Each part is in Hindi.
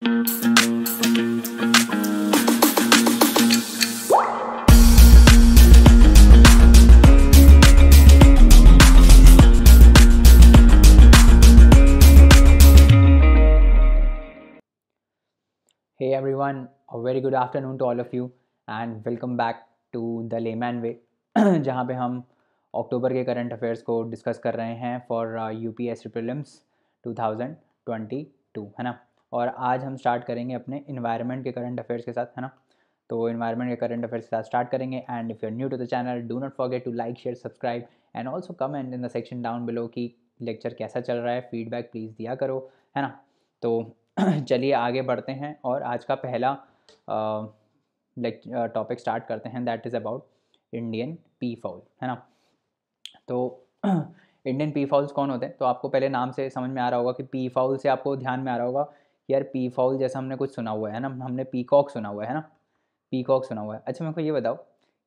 Hey everyone, a very good afternoon to all of you and welcome back to the Layman Way जहाँ पे हम अक्टूबर के करंट अफेयर्स को डिस्कस कर रहे हैं for U P S two thousand twenty two है ना और आज हम स्टार्ट करेंगे अपने इन्वायरमेंट के करंट अफेयर्स के साथ है ना तो इन्वायरमेंट के करंट अफेयर्स के साथ स्टार्ट करेंगे and if you new to the channel do not forget to like share subscribe and also come and in the section down below कि लेक्चर कैसा चल रहा है फीडबैक प्लीज़ दिया करो है ना तो चलिए आगे बढ़ते हैं और आज का पहला टॉपिक स्टार्ट करते हैं that is about Indian peafowl है ना तो इंडियन पी फॉल्स कौन होते हैं तो आपको पहले नाम से समझ में आ रहा होगा कि पी फॉल से आपको ध्यान में आ रहा होगा यार पी फाउल जैसा हमने कुछ सुना हुआ है ना हमने पीकॉक सुना हुआ है ना पीकॉक सुना हुआ है अच्छा मेरे को ये बताओ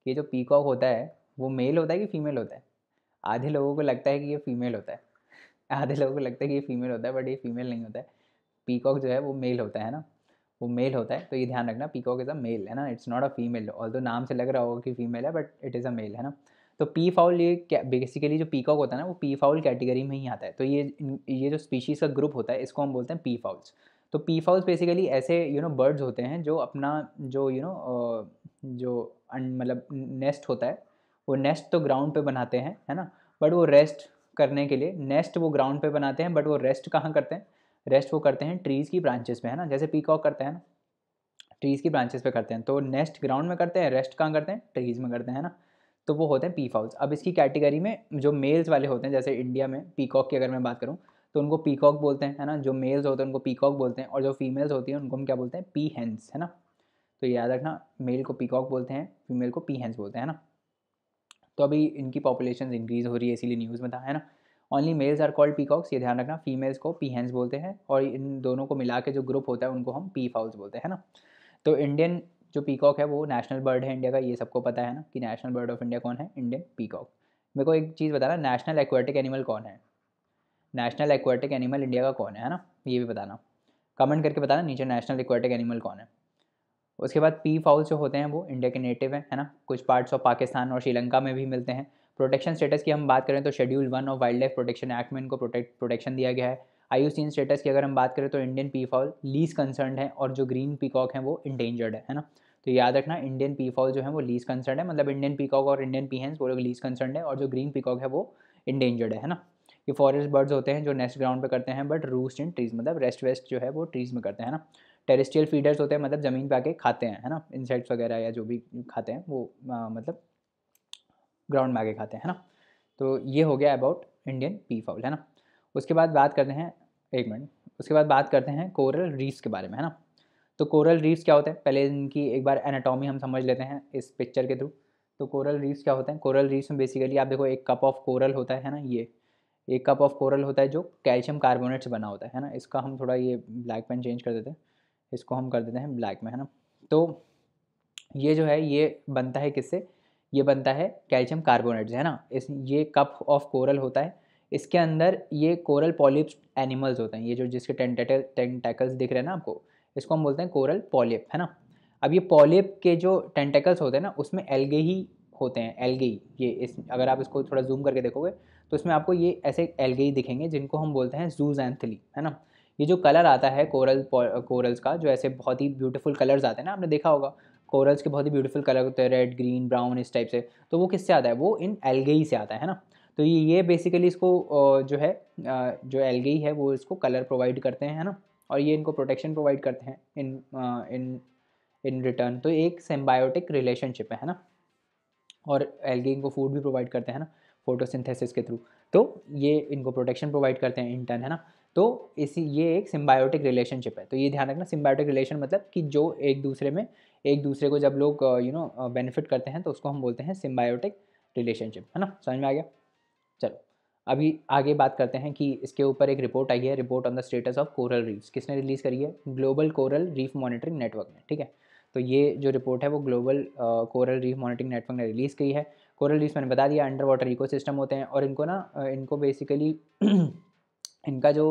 कि जो पीकॉक होता है वो मेल होता है कि फीमेल होता है आधे लोगों को लगता है कि ये फीमेल होता है आधे लोगों को लगता है कि ये फीमेल होता है बट ये फीमेल नहीं होता है पीकॉक जो है वो मेल होता है ना वो मेल होता है तो ये ध्यान रखना पीकॉक इज़ अ मेल है ना it's not a female all तो नाम से लग रहा होगा कि फीमेल है but it is a male है ना तो पी फाउल ये बेसिकली जो पीकॉक होता है ना वो पी फाउल कैटेगरी में ही आता है तो ये ये जो स्पीशीज़ का ग्रुप होता है इसको हम बोलते हैं पी फाउल्स तो पी फाउस बेसिकली ऐसे यू नो बर्ड्स होते हैं जो अपना जो यू you नो know, जो मतलब नेस्ट होता है वो नेस्ट तो ग्राउंड पे बनाते हैं है ना बट वो रेस्ट करने के लिए नेस्ट वो ग्राउंड पे बनाते हैं बट वो रेस्ट कहाँ करते हैं रेस्ट वो करते हैं ट्रीज़ की ब्रांचेस पे है ना जैसे पीकॉक करते हैं ना ट्रीज़ की ब्रांचेस पे करते हैं तो नेस्ट ग्राउंड में करते हैं रेस्ट कहाँ करते हैं ट्रीज़ में करते हैं ना तो वो होते हैं पी फाउल्स अब इसकी कैटेगरी में जो मेल्स वाले होते हैं जैसे इंडिया में पीकॉक की अगर मैं बात करूँ तो उनको पीकॉक बोलते हैं है ना जो मेल्स होते हैं उनको पीकॉक बोलते हैं और जो फीमेल्स होती हैं उनको हम क्या बोलते हैं पी हैंस है ना तो याद रखना मेल को पीकॉक बोलते हैं फीमेल को पी हैंस बोलते हैं ना तो अभी इनकी पॉपुलेशन इंक्रीज हो रही है इसीलिए न्यूज़ में था है ना only males are called peacocks ये ध्यान रखना फीमेल्स को पी हैंस बोलते हैं और इन दोनों को मिला के जो ग्रुप होता है उनको हम पी फाउल्स बोलते हैं ना तो इंडियन जो पीकॉक है वो नेशनल बर्ड है इंडिया का ये सबको पता है ना कि नेशनल बर्ड ऑफ इंडिया कौन है इंडियन पीकॉक मेरे को एक चीज़ बताना नेशनल एक्वेटिक एनिमल कौन है नेशनल एक्वाटिक एनिमल इंडिया का कौन है है ना ये भी बताना कमेंट करके बताना नीचे नेशनल एक्वाटिक एनिमल कौन है उसके बाद पी फाउल जो होते हैं वो इंडिया के नेटिव हैं है ना कुछ पार्ट्स ऑफ पाकिस्तान और श्रीलंका में भी मिलते हैं प्रोटेक्शन स्टेटस की हम बात करें तो schedule one of wildlife protection act में इनको प्रोटेक्ट प्रोटेक्शन दिया गया है आयुसीन स्टेटस की अगर हम बात करें तो Indian peafowl least concern है और जो ग्रीन पीकॉक है वो इंडेंजर्ड है है ना तो याद रखना इंडियन पी फाउल जो है वो लीज कंसर्न है मतलब इंडियन पीकॉक और इंडियन हैं वो मतलब लोग लीज कंसर्न है और जो ग्रीन पीकॉक है वो इंडेंजर्ड है ना कि फॉरेस्ट बर्ड्स होते हैं जो नेस्ट ग्राउंड पे करते हैं बट रूस्ट इन ट्रीज मतलब रेस्ट वेस्ट जो है वो ट्रीज में करते हैं ना टेरेस्ट्रियल फीडर्स होते हैं मतलब ज़मीन पे आके खाते हैं है ना इंसेक्ट्स वगैरह या जो भी खाते हैं वो आ, मतलब ग्राउंड में आके खाते हैं ना तो ये हो गया अबाउट इंडियन पी फाउल है ना उसके बाद बात करते हैं एक मिनट उसके बाद बात करते हैं कोरल रीफ्स के बारे में है ना तो कोरल रीफ्स क्या होते हैं पहले इनकी एक बार एनाटॉमी हम समझ लेते हैं इस पिक्चर के थ्रू तो कोरल रीफ्स क्या होते हैं कोरल रीफ्स में बेसिकली आप देखो एक कप ऑफ कोरल होता है ना ये एक कप ऑफ कोरल होता है जो कैल्शियम कार्बोनेट से बना होता है ना इसका हम थोड़ा ये ब्लैक पेन चेंज कर देते हैं इसको हम कर देते हैं ब्लैक में है ना तो ये जो है ये बनता है किससे ये बनता है कैल्शियम कार्बोनेट है ना इस ये कप ऑफ कोरल होता है इसके अंदर ये कोरल पॉलिप्स एनिमल्स होते हैं ये जो जिसके टेंटेटल टेंटेकल्स दिख रहे हैं ना आपको इसको हम बोलते हैं कोरल पॉलिप है ना अब ये पॉलिप के जो टेंटेकल्स होते हैं ना उसमें एलगे ही होते हैं एलगे ही ये इस अगर आप इसको थोड़ा जूम करके देखोगे तो इसमें आपको ये ऐसे एलगई दिखेंगे जिनको हम बोलते हैं जूज एंथली है ना ये जो कलर आता है कोरल कोरल्स का जो ऐसे बहुत ही ब्यूटीफुल कलर्स आते हैं ना आपने देखा होगा कोरल्स के बहुत ही ब्यूटीफुल कलर होते हैं रेड ग्रीन ब्राउन इस टाइप से तो वो किससे आता है वो इन एलगई से आता है ना तो ये ये बेसिकली इसको जो है जो एलगई है वो इसको कलर प्रोवाइड करते हैं है ना और ये इनको प्रोटेक्शन प्रोवाइड करते हैं इन इन इन रिटर्न तो एक सिम्बायोटिक रिलेशनशिप है ना और एलगे इनको फूड भी प्रोवाइड करते हैं ना फोटोसिंथेसिस के थ्रू तो ये इनको प्रोटेक्शन प्रोवाइड करते हैं इंटर्न है ना तो इसी ये एक सिम्बायोटिक रिलेशनशिप है तो ये ध्यान रखना सिम्बायोटिक रिलेशन मतलब कि जो एक दूसरे में एक दूसरे को जब लोग यू नो बेनिफिट करते हैं तो उसको हम बोलते हैं सिम्बायोटिक रिलेशनशिप है ना समझ में आ गया चलो अभी आगे बात करते हैं कि इसके ऊपर एक रिपोर्ट आई है report on the status of coral reefs किसने रिलीज़ करी है global coral reef monitoring network ने ठीक है तो ये जो रिपोर्ट है वो global coral reef monitoring network ने रिलीज़ की है कोरल रीफ्स मैंने बता दिया अंडर वाटर इको होते हैं और इनको ना इनको बेसिकली इनका जो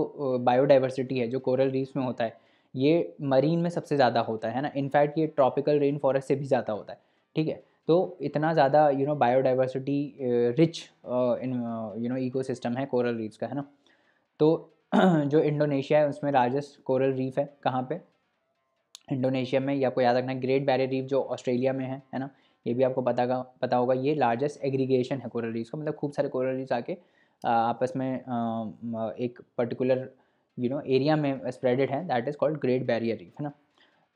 बायोडाइवर्सिटी है जो कोरल रीफ्स में होता है ये मरीन में सबसे ज़्यादा होता है ना इनफैक्ट ये ट्रॉपिकल रेन फॉरेस्ट से भी ज़्यादा होता है ठीक है तो इतना ज़्यादा you know biodiversity rich in you know ecosystem है कोरल रीफ्स का है ना तो जो इंडोनेशिया है उसमें लार्जेस्ट कोरल रीफ है कहाँ पे इंडोनेशिया में ये आपको याद रखना ग्रेट बैरियर रीफ जो ऑस्ट्रेलिया में है है ना ये भी आपको पता का पता होगा ये लार्जेस्ट एग्रीगेशन है कोरल रीफ्स का मतलब खूब सारे कोरल रीफ्स आके आपस में एक पर्टिकुलर यू नो एरिया में स्प्रेडेड है that is called great barrier reef है ना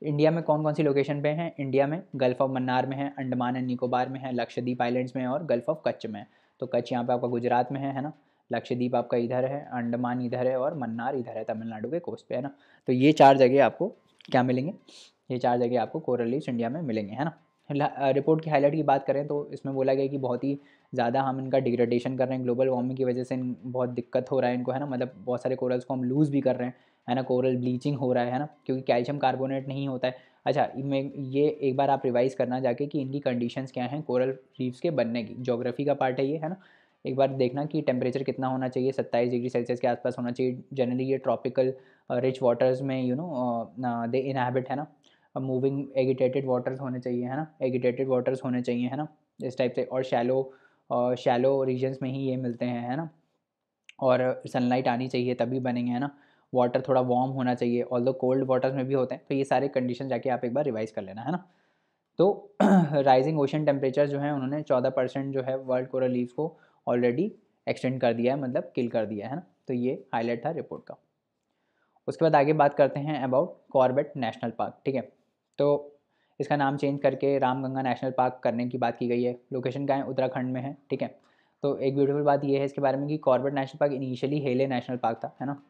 इंडिया में कौन कौन सी लोकेशन पे हैं इंडिया में गल्फ ऑफ मन्नार में है अंडमान एंड निकोबार में है लक्षद्वीप आइलैंड्स में है और गल्फ ऑफ कच्छ में है तो कच्छ यहाँ पे आपका गुजरात में है है ना लक्षद्वीप आपका इधर है अंडमान इधर है और मन्नार इधर है तमिलनाडु के कोस्ट पे है ना तो ये चार जगह आपको क्या मिलेंगे ये चार जगह आपको कोरल रीफ्स इंडिया में मिलेंगे है ना रिपोर्ट की हाईलाइट की बात करें तो इसमें बोला गया कि बहुत ही ज़्यादा हम इनका डिग्रेडेशन कर रहे हैं ग्लोबल वार्मिंग की वजह से बहुत दिक्कत हो रहा है इनको है ना मतलब बहुत सारे कोरल्स को हम लूज़ भी कर रहे हैं है ना कोरल ब्लीचिंग हो रहा है ना क्योंकि कैल्शियम कार्बोनेट नहीं होता है अच्छा मैं ये एक बार आप रिवाइज़ करना जाके कि इनकी कंडीशंस क्या हैं कोरल रीफ्स के बनने की जोग्राफी का पार्ट है ये है ना एक बार देखना कि टेम्परेचर कितना होना चाहिए सत्ताईस डिग्री सेल्सियस के आसपास होना चाहिए जनरली ये ट्रॉपिकल रिच वाटर्स में यू नो दे इनहेबिट है ना अब मूविंग एगिटेटेड वाटर्स होने चाहिए है ना एगिटेटेड वाटर्स होने चाहिए है ना इस टाइप से और शैलो और शैलो रीजन्स में ही ये मिलते हैं है ना और सनलाइट आनी चाहिए तभी बनेंगे है ना वाटर थोड़ा वार्म होना चाहिए ऑल दो कोल्ड वाटर्स में भी होते हैं तो ये सारे कंडीशन जाके आप एक बार रिवाइज कर लेना है ना तो राइजिंग ओशन टेम्परेचर जो है उन्होंने चौदह परसेंट जो है वर्ल्ड कोरल लीव को ऑलरेडी एक्सटेंड कर दिया है मतलब किल कर दिया है ना तो ये हाईलाइट था रिपोर्ट का उसके बाद आगे बात करते हैं अबाउट कॉर्बेट नेशनल पार्क ठीक है तो इसका नाम चेंज करके रामगंगा नेशनल पार्क करने की बात की गई है लोकेशन क्या है उत्तराखंड में है ठीक है तो एक ब्यूटीफुल बात यह है इसके बारे में कि Corbett national park initially Hailey national park था है ना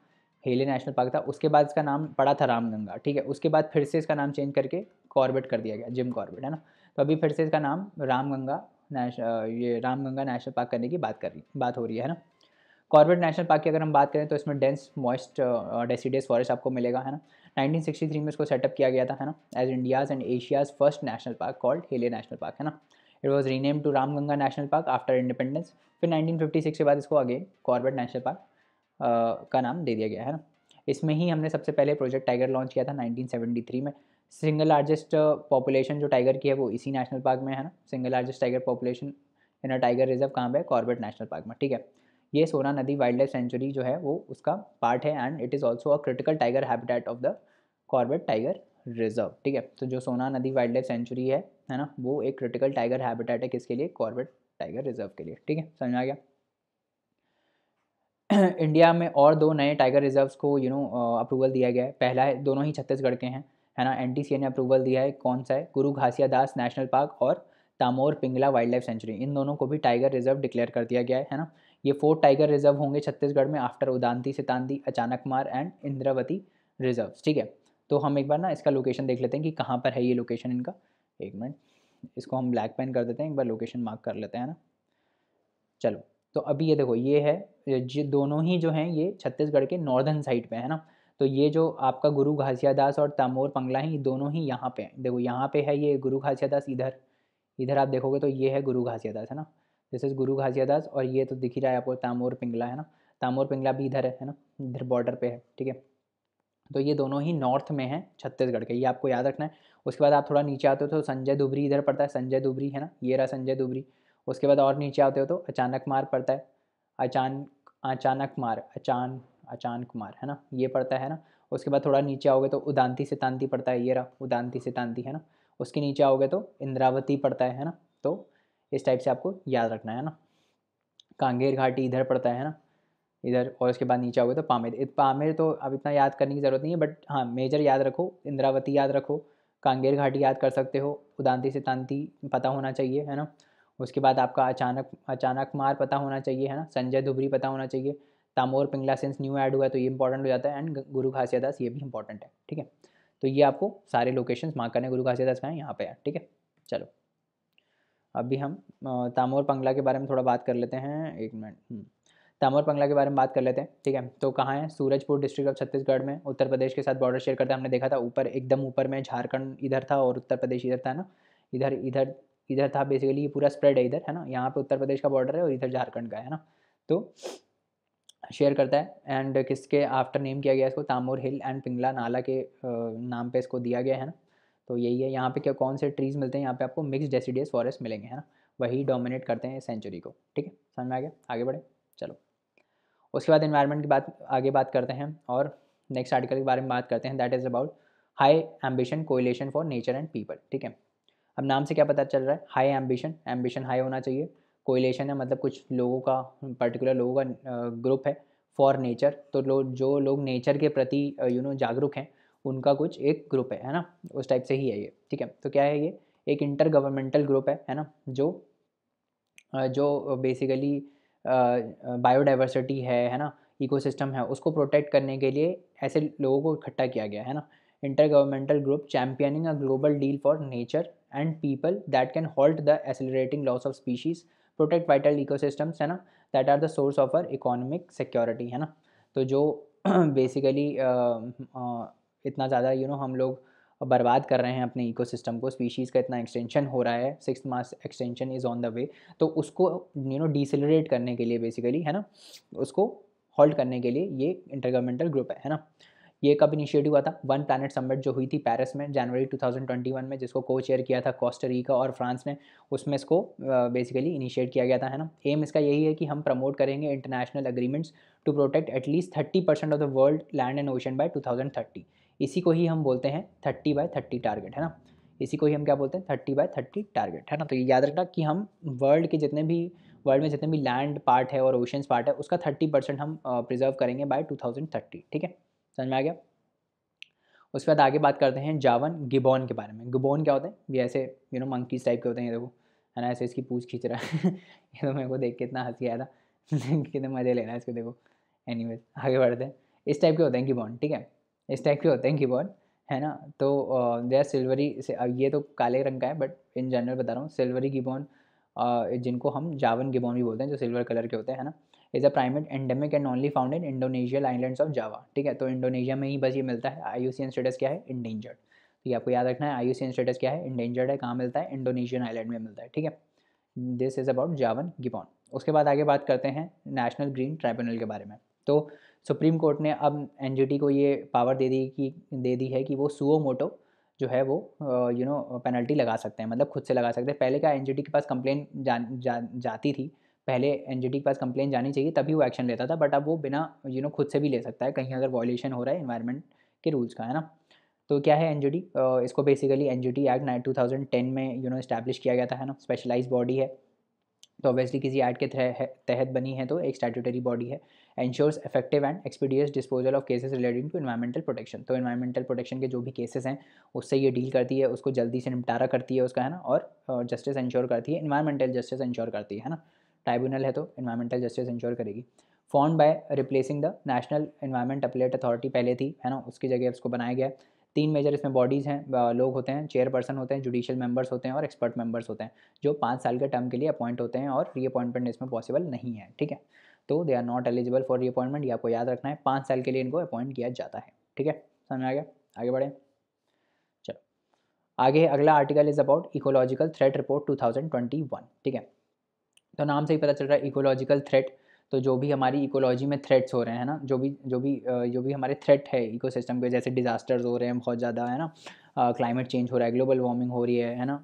हेले नेशनल पार्क था उसके बाद इसका नाम पड़ा था रामगंगा ठीक है उसके बाद फिर से इसका नाम चेंज करके कॉर्बेट कर दिया गया जिम कॉर्बेट है ना तो अभी फिर से इसका नाम रामगंगा नेश ये रामगंगा नेशनल पार्क करने की बात कर रही बात हो रही है ना कॉर्बेट नेशनल पार्क की अगर हम बात करें तो इसमें डेंस मॉइस्ट डेसीडियस फॉरेस्ट आपको मिलेगा है ना 1963 में इसको सेटअप किया गया था है ना as India's and Asia's first national park called Hailey national park है ना it was rename to Ramganga national park after independence फिर 1956 के बाद इसको अगेन कॉर्बेट नेशनल पार्क का नाम दे दिया गया है ना इसमें ही हमने सबसे पहले प्रोजेक्ट टाइगर लॉन्च किया था 1973 में सिंगल लार्जेस्ट पॉपुलेशन जो टाइगर की है वो इसी नेशनल पार्क में है ना single largest tiger population in a tiger reserve कहाँ पर कॉर्बेट नेशनल पार्क में ठीक है ये सोना नदी वाइल्ड लाइफ सेंचुरी जो है वो उसका पार्ट है and it is also a critical tiger habitat of the Corbett tiger reserve ठीक है तो जो सोना नदी वाइल्ड लाइफ सेंचुरी है है ना वो एक क्रिटिकल टाइगर हैबिटेट है किसके लिए कॉर्बेट टाइगर रिजर्व के लिए ठीक है समझ में आ गया इंडिया में और दो नए टाइगर रिजर्व्स को यू नो अप्रूवल दिया गया है पहला है दोनों ही छत्तीसगढ़ के हैं है ना एन ने अप्रूवल दिया है कौन सा है गुरु घासिया दास नेशनल पार्क और Tamor Pingla wildlife sanctuary इन दोनों को भी टाइगर रिजर्व डिक्लेयर कर दिया गया है ना ये फोर टाइगर रिजर्व होंगे छत्तीसगढ़ में आफ्टर उदांती सितांदी मार एंड इंद्रावती रिजर्व ठीक है तो हम एक बार ना इसका लोकेशन देख लेते हैं कि कहाँ पर है ये लोकेशन इनका एक मिनट इसको हम ब्लैक पेन कर देते हैं एक बार लोकेशन मार्क कर लेते हैं ना चलो तो अभी ये देखो ये है ये दोनों ही जो हैं ये छत्तीसगढ़ के नॉर्दर्न साइड पे है ना तो ये जो आपका गुरु घासियादास और तामोर पंगला हैं ये दोनों ही यहाँ पे हैं देखो यहाँ पे है ये गुरु घासियादास इधर इधर आप देखोगे तो ये है गुरु घासियादास है ना दिस इज़ गुरु घाजियादास और ये तो दिख ही रहा है आपको तामोर पिंगला है ना तामोर पिंगला भी इधर है है ना इधर बॉर्डर पे है ठीक है तो ये दोनों ही नॉर्थ में हैं छत्तीसगढ़ के ये आपको याद रखना है उसके बाद आप थोड़ा नीचे आते हो तो संजय दुबरी इधर पड़ता है संजय दुबरी है ना ये रहा संजय दुबरी उसके बाद और नीचे आते हो तो अचानक मार पड़ता है अचान अचानक मार अचान अचानक मार है ना ये पड़ता है ना उसके बाद थोड़ा नीचे आओगे तो उदांती सितांती पड़ता है ये रहा उदांती सितांती है ना उसके नीचे आओगे तो इंद्रावती पड़ता है ना तो इस टाइप से आपको याद रखना है ना कांगेर घाटी इधर पड़ता है ना इधर और उसके बाद नीचे आओगे तो पामेर पामेर तो अब इतना याद करने की ज़रूरत नहीं है बट हाँ मेजर याद रखो इंद्रावती याद रखो कांगेर घाटी याद कर सकते हो उदांती से तांती पता होना चाहिए है ना उसके बाद आपका अचानक अचानक मार पता होना चाहिए है ना संजय धुबरी पता होना चाहिए तामोर पिंगला सेंस न्यू ऐड हुआ तो ये इंपॉर्टेंट हो जाता है एंड गुरु घासिया दास ये भी इंपॉर्टेंट है ठीक है तो ये आपको सारे लोकेशन मार्क करने गुरु घासीदास का है यहाँ पे है ठीक है चलो अभी हम तामोर पंगला के बारे में थोड़ा बात कर लेते हैं एक मिनट हम्म, तामोर पंगला के बारे में बात कर लेते हैं ठीक है तो कहाँ है सूरजपुर डिस्ट्रिक्ट ऑफ छत्तीसगढ़ में उत्तर प्रदेश के साथ बॉर्डर शेयर करता है हमने देखा था ऊपर एकदम ऊपर में झारखंड इधर था और उत्तर प्रदेश इधर था ना इधर इधर इधर था बेसिकली ये पूरा स्प्रेड है इधर है ना यहाँ पे उत्तर प्रदेश का बॉर्डर है और इधर झारखंड का है ना तो शेयर करता है एंड किसके आफ्टर नेम किया गया इसको तामोर हिल एंड पिंगला नाला के नाम पे इसको दिया गया है ना तो यही है यहाँ पे क्या कौन से ट्रीज़ मिलते हैं यहाँ पे आपको मिक्स डेसीडियस फॉरेस्ट मिलेंगे है ना वही डोमिनेट करते हैं सेंचुरी को ठीक है समझ में आ गया आगे बढ़े चलो उसके बाद इन्वायरमेंट की बात आगे बात करते हैं और नेक्स्ट आर्टिकल के बारे में बात करते हैं that is about high ambition coalition for nature and people ठीक है अब नाम से क्या पता चल रहा है हाई एम्बिशन एम्बिशन हाई होना चाहिए कोयलेशन है मतलब कुछ लोगों का पर्टिकुलर लोगों का ग्रुप है फॉर नेचर तो लोग जो लोग नेचर के प्रति यू नो जागरूक हैं उनका कुछ एक ग्रुप है है ना उस टाइप से ही है ये ठीक है तो क्या है ये एक इंटर गवर्नमेंटल ग्रुप है है ना जो जो बेसिकली बायोडाइवर्सिटी है है ना इकोसिस्टम है उसको प्रोटेक्ट करने के लिए ऐसे लोगों को इकट्ठा किया गया है ना intergovernmental group championing a global deal for nature and people that can halt the accelerating loss of species protect vital ecosystems है ना that are the source of our economic security है ना तो जो बेसिकली इतना ज़्यादा यू नो हम लोग बर्बाद कर रहे हैं अपने इकोसिस्टम को स्पीशीज़ का इतना एक्सटेंशन हो रहा है सिक्स मास extension is on the way तो उसको यू नो डिसलरेट करने के लिए बेसिकली है ना उसको होल्ड करने के लिए ये इंटरगवर्नमेंटल ग्रुप है है ना ये कब इनिशिएटिव हुआ था वन प्लानट समिट जो हुई थी पेरिस में जनवरी 2021 में जिसको को चेयर किया था कोस्टरीका और फ्रांस ने उसमें इसको बेसिकली uh, इनिशिएट किया गया था है ना एम इसका यही है कि हम प्रमोट करेंगे international agreements to protect at least thirty percent of the world land and ocean by two इसी को ही हम बोलते हैं थर्टी बाय थर्टी टारगेट है ना इसी को ही हम क्या बोलते हैं थर्टी बाय थर्टी टारगेट है ना तो ये याद रखना कि हम वर्ल्ड के जितने भी वर्ल्ड में जितने भी लैंड पार्ट है और ओशंस पार्ट है उसका थर्टी परसेंट हम प्रिजर्व करेंगे बाय टू थाउजेंड थर्टी ठीक है समझ में आ गया उसके बाद आगे बात करते हैं जावन गिबोन के बारे में गिबोन क्या होते हैं ये ऐसे यू नो मंकीज टाइप के होते हैं ये देखो है ना ऐसे इसकी पूछ खींच रहा है ये तो मेरे को देख के इतना हंसी आया था कितने मज़े लेना है इसको देखो एनीवेज आगे बढ़ते हैं इस टाइप के होते हैं गिबोन ठीक है इस टाइप के होते हैं कीबोर्ड है ना तो दे आर सिल्वरी ये तो काले रंग का है बट इन जनरल बता रहा हूँ सिल्वरी गिबॉन uh, जिनको हम जावन गिबॉन भी बोलते हैं जो सिल्वर कलर के होते हैं ना is a primate endemic and only found in Indonesian islands of Java ठीक है तो इंडोनेशिया में ही बस ये मिलता है आई स्टेटस क्या है इंडेंजर्ड तो ये आपको याद रखना है आई स्टेटस क्या है इंडेंजर्ड है कहाँ मिलता है इंडोनेशियन आइलैंड में मिलता है ठीक है this is about Javan gibbon उसके बाद आगे बात करते हैं नेशनल ग्रीन ट्राइब्यूनल के बारे में तो सुप्रीम कोर्ट ने अब एन को ये पावर दे दी कि दे दी है कि वो सुओ मोटो जो है वो यू नो पेनल्टी लगा सकते हैं मतलब खुद से लगा सकते हैं पहले क्या एन के पास कंप्लेन जा, जा, जाती थी पहले एन के पास कंप्लेन जानी चाहिए तभी वो एक्शन लेता था बट अब वो बिना यू you नो know, खुद से भी ले सकता है कहीं अगर वॉयलेशन हो रहा है इन्वायरमेंट के रूल्स का है ना तो क्या है एन इसको basically an act nine two में यू नो इस्टेब्लिश किया गया था है ना स्पेशलाइज बॉडी है तो ऑब्वियसली किसी एक्ट के तहत बनी है तो एक स्टैट्यूटरी बॉडी है ensures effective and expeditious disposal of cases relating to environmental protection तो इन्वायरमेंटल प्रोटेक्शन के जो भी केसेस हैं उससे ये डील करती है उसको जल्दी से निपटारा करती है उसका है ना और जस्टिस इंश्योर करती है इन्वायरमेंटल जस्टिस इंश्योर करती है ना ट्राइब्यूनल है तो इन्वायरमेंटल जस्टिस इंश्योर करेगी form by replacing the national environment appellate authority पहले थी है ना उसकी जगह उसको बनाया गया तीन मेजर इसमें बॉडीज़ हैं लोग होते हैं चेयरपर्सन होते हैं जुडिशियल मेंबर्स होते हैं और एक्सपर्ट मेंबर्स होते हैं जो पाँच साल के टर्म के लिए अपॉइंट होते हैं और रीअपॉइंटमेंट इसमें पॉसिबल नहीं है ठीक है तो they are not eligible for reappointment ये आपको याद रखना है पाँच साल के लिए इनको अपॉइंट किया जाता है ठीक है समझ आ गया आगे बढ़ें चलो आगे अगला article is about ecological threat report one ठीक है तो नाम से ही पता चल रहा है इकोलॉजिकल थ्रेट तो जो भी हमारी इकोलॉजी में थ्रेट्स हो रहे हैं ना जो भी जो भी जो भी हमारे थ्रेट है इकोसिस्टम के जैसे डिज़ास्टर्स हो रहे हैं बहुत ज़्यादा है ना क्लाइमेट चेंज हो रहा है ग्लोबल वार्मिंग हो रही है है ना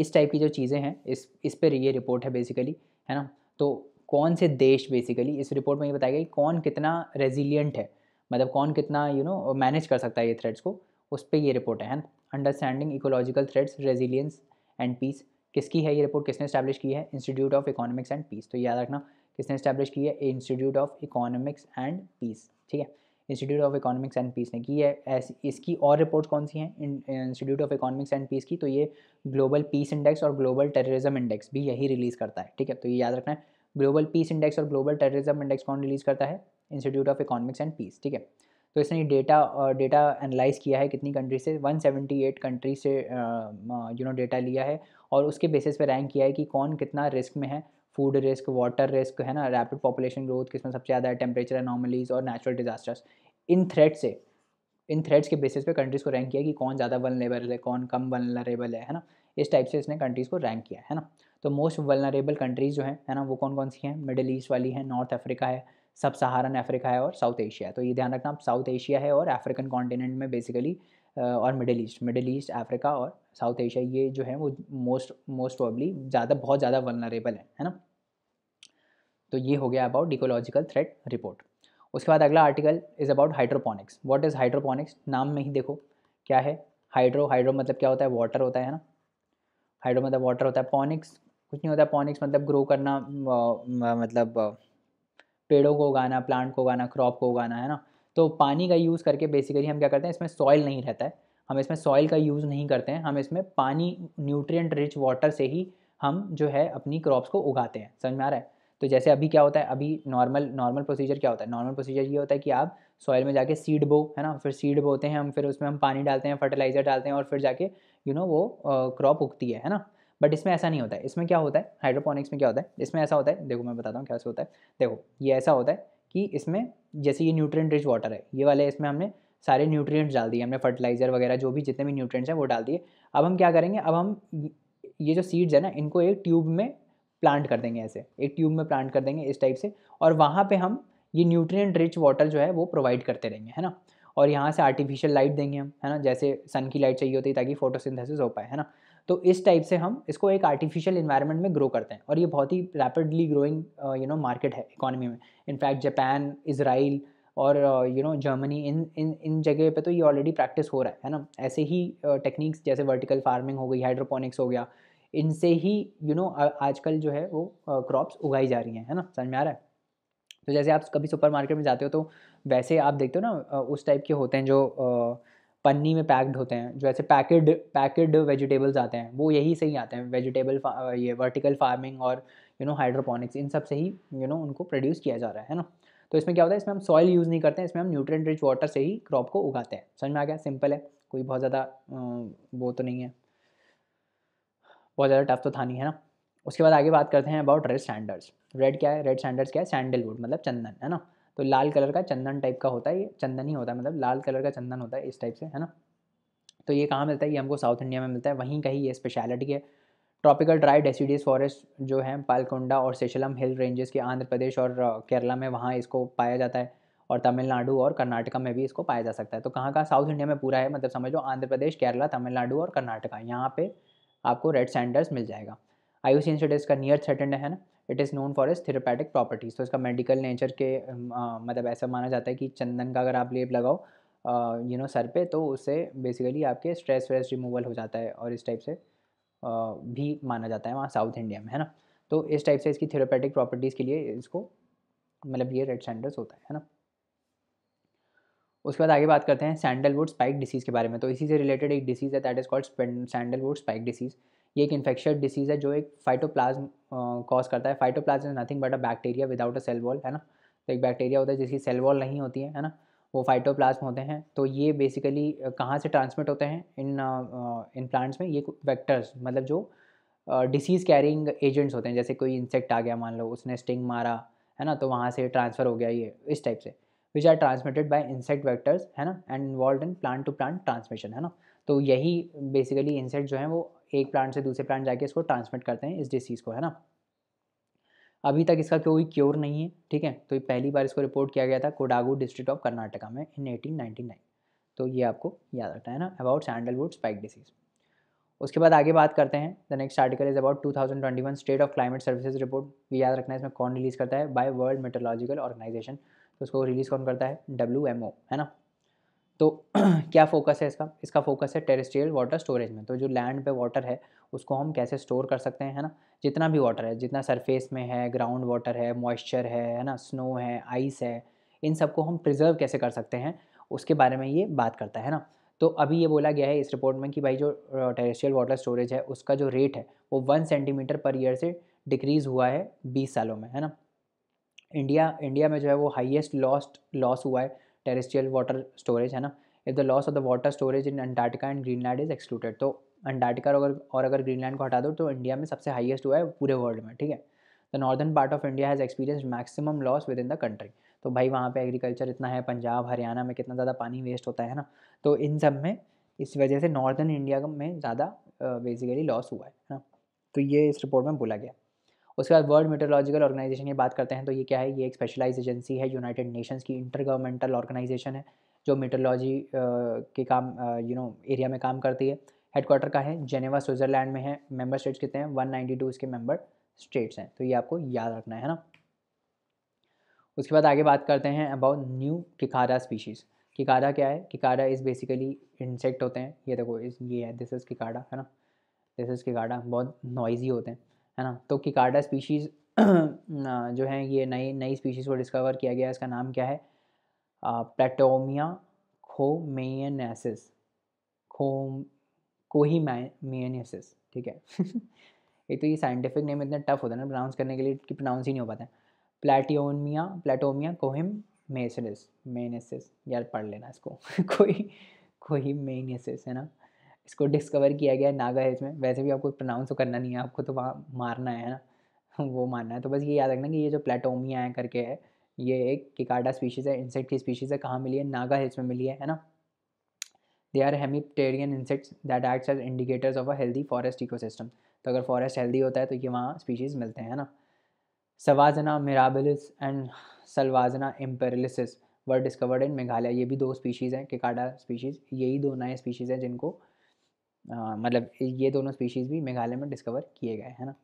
इस टाइप की जो चीज़ें हैं इस इस पर ये रिपोर्ट है बेसिकली है ना तो कौन से देश बेसिकली इस रिपोर्ट में ये बताया गया कि कौन कितना रेजिलियंट है मतलब कौन कितना यू नो मैनेज कर सकता है ये थ्रेड्स को उस पर ये रिपोर्ट है understanding ecological threats resilience and peace किसकी है ये रिपोर्ट किसने स्टैब्लिश की है institute of economics and peace तो याद रखना किसने स्टैब्लिश की है institute of economics and peace ठीक है institute of economics and peace ने की है ऐसी इसकी और रिपोर्ट कौन सी हैं institute of economics and peace की तो ये ग्लोबल पीस इंडेक्स और ग्लोबल टेररिज्म इंडेक्स भी यही रिलीज़ करता है ठीक है तो ये याद रखना है ग्लोबल पीस इंडेक्स और ग्लोबल टेररिज्म इंडेक्स कौन रिलीज़ करता है institute of economics and peace ठीक है तो इसने डेटा और डेटा एनालाइज किया है कितनी कंट्री से 178 कंट्री से यू नो डेटा लिया है और उसके बेसिस पे रैंक किया है कि कौन कितना रिस्क में है फूड रिस्क वाटर रिस्क है ना रैपिड पॉपुलेशन ग्रोथ किसमें सबसे ज़्यादा है टेम्परेचर एनॉमलीज और नेचुरल डिजास्टर्स इन थ्रेड से इन थ्रेड्स के बेसिस पे कंट्रीज़ को रैंक किया कि कौन ज़्यादा वन लेबल है कौन कम वन लेबल है है ना इस टाइप से इसने कंट्रीज़ को रैंक किया है ना तो मोस्ट वलनरेबल कंट्रीज़ जो हैं है ना वो कौन कौन सी हैं मिडिल ईस्ट वाली है नॉर्थ अफ्रीका है सब सहारन अफ्रीका है और साउथ एशिया है तो ये ध्यान रखना आप साउथ एशिया है और अफ्रीकन कॉन्टिनेंट में बेसिकली और middle east middle east Africa और साउथ एशिया ये जो है वो मोस्ट मोस्ट प्रॉबली ज़्यादा बहुत ज़्यादा वलनरेबल है है ना तो ये हो गया अबाउट इकोलॉजिकल थ्रेट रिपोर्ट उसके बाद अगला article is about hydroponics what is hydroponics नाम में ही देखो क्या है हाइड्रो हाइड्रो मतलब क्या होता है वाटर होता है ना हाइड्रो मतलब वाटर होता है पॉनिक्स कुछ नहीं होता है पॉनिक्स मतलब ग्रो करना मतलब पेड़ों को उगाना प्लांट को उगाना क्रॉप को उगाना है ना तो पानी का यूज़ करके बेसिकली हम क्या करते हैं इसमें सॉइल नहीं रहता है हम इसमें सॉइल का यूज़ नहीं करते हैं हम इसमें पानी न्यूट्रिएंट रिच वाटर से ही हम जो है अपनी क्रॉप्स को उगाते हैं समझ में आ रहा है तो जैसे अभी क्या होता है अभी नॉर्मल नॉर्मल प्रोसीजर क्या होता है नॉर्मल प्रोसीजर ये होता है कि आप सॉइल में जाके सीड बो है ना फिर सीड बोते हैं हम फिर उसमें हम पानी डालते हैं फर्टिलाइज़र डालते हैं और फिर जाके यू नो वो क्रॉप उगती है है ना बट इसमें ऐसा नहीं होता है इसमें क्या होता है हाइड्रोपोनिक्स में क्या होता है इसमें ऐसा होता है देखो मैं बताता हूँ कैसे होता है देखो ये ऐसा होता है कि इसमें जैसे ये न्यूट्रिएंट रिच वाटर है ये वाले इसमें हमने सारे न्यूट्रिएंट्स डाल दिए हमने फर्टिलाइज़र वगैरह जो भी जितने भी न्यूट्रिएंट्स हैं वो डाल दिए अब हम क्या करेंगे अब हम ये जो सीड्स है ना इनको एक ट्यूब में प्लांट कर देंगे ऐसे एक ट्यूब में प्लांट कर देंगे इस टाइप से और वहाँ पर हम ये न्यूट्रिएंट रिच वाटर जो है वो प्रोवाइड करते रहेंगे है ना और यहाँ से आर्टिफिशियल लाइट देंगे हम है ना जैसे सन की लाइट चाहिए होती है ताकि फोटोसिंथेसिस हो पाए है ना तो इस टाइप से हम इसको एक आर्टिफिशियल इन्वायरमेंट में ग्रो करते हैं और ये बहुत ही rapidly growing you know market है इकोनॉमी में इनफैक्ट जापान इसराइल और यू नो जर्मनी इन इन इन जगह पे तो ये ऑलरेडी प्रैक्टिस हो रहा है है ना ऐसे ही टेक्निक्स uh, जैसे वर्टिकल फार्मिंग हो गई हाइड्रोपोनिक्स हो गया इनसे ही यू you नो know, आजकल जो है वो क्रॉप्स uh, उगाई जा रही हैं है ना समझ में आ रहा है तो जैसे आप कभी सुपर मार्केट में जाते हो तो वैसे आप देखते हो ना उस टाइप के होते हैं जो पन्नी में पैक्ड होते हैं जो ऐसे पैकेड पैकेड वेजिटेबल्स आते हैं वो यही से ही आते हैं वेजिटेबल ये वर्टिकल फार्मिंग और यू नो हाइड्रोपोनिक्स इन सब से ही यू you नो know, उनको प्रोड्यूस किया जा रहा है ना तो इसमें क्या होता है इसमें हम सॉइल यूज़ नहीं करते हैं इसमें हम न्यूट्रेंट रिच वाटर से ही क्रॉप को उगाते हैं समझ में आ गया सिंपल है कोई बहुत ज़्यादा वो तो नहीं है बहुत ज़्यादा टफ तो था नहीं है ना उसके बाद आगे बात करते हैं अबाउट रेड स्टैंडर्ड्स रेड क्या है रेड स्टैंडर्ड्स क्या है सैंडलवुड मतलब चंदन है ना तो लाल कलर का चंदन टाइप का होता है ये चंदन ही होता है मतलब लाल कलर का चंदन होता है इस टाइप से है ना तो ये कहाँ मिलता है ये हमको साउथ इंडिया में मिलता है वहीं का ही ये स्पेशलिटी है ट्रॉपिकल ड्राई डेसीडियस फॉरेस्ट जो है पालकोंडा और सेशलम हिल रेंजेस के आंध्र प्रदेश और केरला में वहाँ इसको पाया जाता है और तमिलनाडु और कर्नाटका में भी इसको पाया जा सकता है तो कहाँ कहाँ साउथ इंडिया में पूरा है मतलब समझ लो आंध्र प्रदेश केरला तमिलनाडु और कर्नाटका यहाँ पे आपको रेड सैंडर्स मिल जाएगा आई इंसिडेंस का नियर सेटेंड है ना it is known for its therapeutic properties तो इसका मेडिकल नेचर के मतलब ऐसा माना जाता है कि चंदन का अगर आप लेप लगाओ यू नो सर पे तो उससे बेसिकली आपके स्ट्रेस व्रेस रिमूवल हो जाता है और इस टाइप से भी माना जाता है वहाँ साउथ इंडिया में है ना तो इस टाइप से इसकी थेरोपैटिक प्रॉपर्टीज़ के लिए इसको मतलब ये रेड सैंडल्स होता है है ना उसके बाद आगे बात करते हैं सैंडलवुड स्पाइक डिसीज़ के बारे में तो इसी से रिलेटेड एक डिसीज़ है that is called sandalwood spike disease ये एक इन्फेक्शन डिसीज़ है जो एक फाइटोप्लाज्म कॉज करता है phytoplasma is nothing but a bacteria without a cell wall है ना तो एक बैक्टीरिया होता है जिसकी सेल वॉल नहीं होती है है ना वो फाइटोप्लाज्म होते हैं तो ये बेसिकली कहाँ से ट्रांसमिट होते हैं इन इन प्लांट्स में ये वेक्टर्स मतलब जो डिसीज़ कैरिंग एजेंट्स होते हैं जैसे कोई इंसेक्ट आ गया मान लो उसने स्टिंग मारा है ना तो वहाँ से ट्रांसफ़र हो गया ये इस टाइप से which are transmitted by insect vectors है ना and involve in plant to plant transmission है ना तो यही बेसिकली इंसेक्ट जो है वो एक प्लांट से दूसरे प्लांट जाके इसको ट्रांसमिट करते हैं इस डिसीज़ को है ना अभी तक इसका कोई क्योर नहीं है ठीक है तो ये पहली बार इसको रिपोर्ट किया गया था कोडागू डिस्ट्रिक्ट ऑफ कर्नाटका में इन एटीन तो ये आपको याद रखना है ना अबाउट सैंडलवुड स्पाइक डिसीज़ उसके बाद आगे बात करते हैं the next article is about 2021 state of climate services report ये याद रखना है इसमें कौन रिलीज़ करता है बाय वर्ल्ड मेट्रोलॉजिकल ऑर्गेनाइजेशन तो उसको रिलीज़ कौन करता है डब्ल्यू है ना तो क्या फोकस है इसका इसका फोकस है टेरेस्ट्रियल वाटर स्टोरेज में तो जो लैंड पे वाटर है उसको हम कैसे स्टोर कर सकते हैं है ना जितना भी वाटर है जितना सरफेस में है ग्राउंड वाटर है मॉइस्चर है है ना स्नो है आइस है इन सबको हम प्रिजर्व कैसे कर सकते हैं उसके बारे में ये बात करता है ना तो अभी ये बोला गया है इस रिपोर्ट में कि भाई जो टेरेस्ट्रियल वाटर स्टोरेज है उसका जो रेट है वो वन सेंटीमीटर पर ईयर से डिक्रीज़ हुआ है बीस सालों में है ना इंडिया इंडिया में जो है वो हाईएस्ट लॉस्ट लॉस हुआ है टेरेस्ट्रियल वाटर स्टोरेज है ना if the loss of the water storage in Antarctica and Greenland is excluded तो अंटार्टिका और अगर और अगर ग्रीनलैंड को हटा दो तो इंडिया में सबसे हाईएस्ट हुआ है पूरे वर्ल्ड में ठीक है the northern part of India has experience maximum loss within the country तो भाई वहाँ पे एग्रीकल्चर इतना है पंजाब हरियाणा में कितना ज़्यादा पानी वेस्ट होता है ना तो इन सब में इस वजह से नॉर्दर्न इंडिया में ज़्यादा बेसिकली लॉस हुआ है ना तो ये इस रिपोर्ट में बोला गया उसके बाद वर्ल्ड मेट्रोलॉजिकल ऑर्गेनाइजेशन की बात करते हैं तो ये क्या है ये एक स्पेशलाइज एजेंसी है यूनाइटेड नेशंस की इंटर गवर्नमेंटल ऑर्गेनाइजेशन है जो मेट्रोलॉजी के काम यू नो एरिया में काम करती है हेडक्वार्टर का है जेनेवा स्विट्ज़रलैंड में है मेंबर स्टेट्स कितने हैं वन इसके मेंबर स्टेट्स हैं तो ये आपको याद रखना है ना उसके बाद आगे बात करते हैं अबाउट न्यू किकारा स्पीशीज़ किकारा क्या है किकारा इज़ बेसिकली इंसेक्ट होते हैं ये देखो इस ये है दिस इज़ किकारा है ना दिस इज़ किकारा बहुत नॉइजी होते हैं है ना तो किकाडा स्पीशीज़ जो है ये नई नई स्पीशीज़ को डिस्कवर किया गया इसका नाम क्या है प्लेटोमिया खोमेनिस खो कोहीमेनिस ठीक है एक तो ये साइंटिफिक नेम इतना टफ होता है ना प्रोनाउंस करने के लिए कि प्रोनाउंस ही नहीं हो पाता है प्लेटियोमिया प्लेटोमिया कोहिम मेसरिस मेनेसिस यार पढ़ लेना इसको कोई कोई मेनेसिस है ना इसको डिस्कवर किया गया है नागा हिल्स में वैसे भी आपको प्रोनाउंस तो करना नहीं है आपको तो वहाँ मारना है ना वो मारना है तो बस ये याद रखना कि ये जो प्लेटोमिया है करके है ये एक किकाडा स्पीशीज़ है इंसेक्ट की स्पीशीज़ है कहाँ मिली है नागा हिल्स में मिली है है ना they are hemipteran insects that acts as indicators of a healthy forest ecosystem तो अगर फॉरेस्ट हेल्दी होता है तो ये वहाँ स्पीशीज़ मिलते हैं ना Salvazana mirabilis and Salvazana imperialis were discovered in Meghalaya ये भी दो स्पीशीज़ हैं किकाडा स्पीशीज़ यही दो नए स्पीशीज़ हैं जिनको मतलब ये दोनों स्पीशीज़ भी मेघालय में डिस्कवर किए गए हैं ना